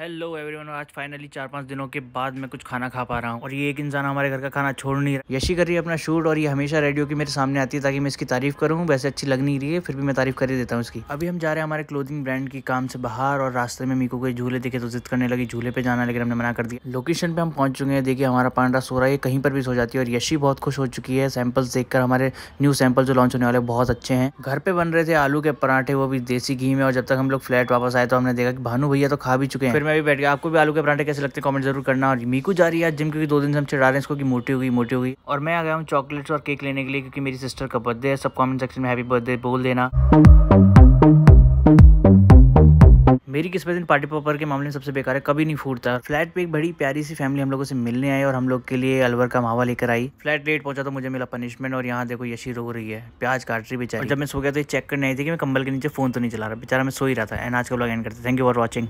hello everyone आज finally चार पांच दिनों के बाद मैं कुछ खाना खा पा रहा हूँ और ये एक इंसान हमारे घर का खाना छोड़ नहीं रहा यशी कर रही है अपना शूट और ये हमेशा रेडियो की मेरे सामने आती है ताकि मैं इसकी तारीफ करूँ वैसे अच्छी लग नहीं रही है फिर भी मैं तारीफ कर ही देता हूँ इसकी अभी हम जा रहे हैं हमारे क्लोथिंग ब्रांड की काम से बाहर और रास्ते में मीको के झूले देखे तो जिद करने लगी झूले पे जाना लेकिन हमने मना कर दिया लोकेशन पे हम पहुंच चुके हैं देखिए हमारा पांडा सो रहा है कहीं पर भी सो जाती है और यशी बहुत खुश हो चुकी है सैंपल्स देखकर हमारे न्यू सैंपल जो लॉन्च होने वाले बहुत अच्छे हैं घर पे बन रहे थे आलू के पराठे वो भी देसी घी में और जब तक हम लोग फ्लैट वापस आए तो हमने देखा कि भानु भैया तो खा भी चुके हैं में भी बैठ गया आपको भी आलू के परांठे कैसे लगते हैं कमेंट जरूर करना और मीकू जा रही है जिम क्योंकि दो दिन से हम चढ़ा रहे हैं इसको कि मोटी होगी मोटी होगी और मैं आ गया हूँ चॉकलेट्स और केक लेने के लिए क्योंकि मेरी सिस्टर का बर्थडे है सब कमेंट सेक्शन में हैप्पी बर्थडे बोल देना मेरी किस्मत दिन पार्टी पॉपर के मामले में सबसे बेकार है कभी नहीं फूटता फ्लैट पे एक बड़ी प्यारी सी फैमिली हम लोगों से मिलने आई और हम लोग के लिए अलवर का मावा लेकर आई फ्लैट लेट पहुंचा तो मुझे मिला पनिशमेंट और यहाँ देखो यशी रो रही है प्याज काट रही बेचारी जब मैं सो गया तो चेक करने आई थी कि मैं कंबल के नीचे फोन तो नहीं चला रहा बेचारा मैं सो ही रहा था एंड आज का ब्लॉग एंड करते थैंक यू फॉर वॉचिंग